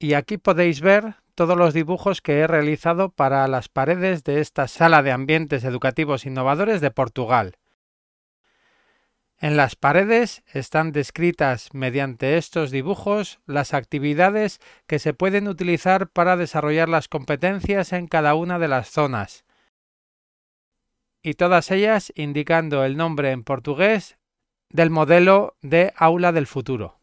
y aquí podéis ver todos los dibujos que he realizado para las paredes de esta sala de ambientes educativos innovadores de Portugal. En las paredes están descritas mediante estos dibujos las actividades que se pueden utilizar para desarrollar las competencias en cada una de las zonas, y todas ellas indicando el nombre en portugués del modelo de aula del futuro.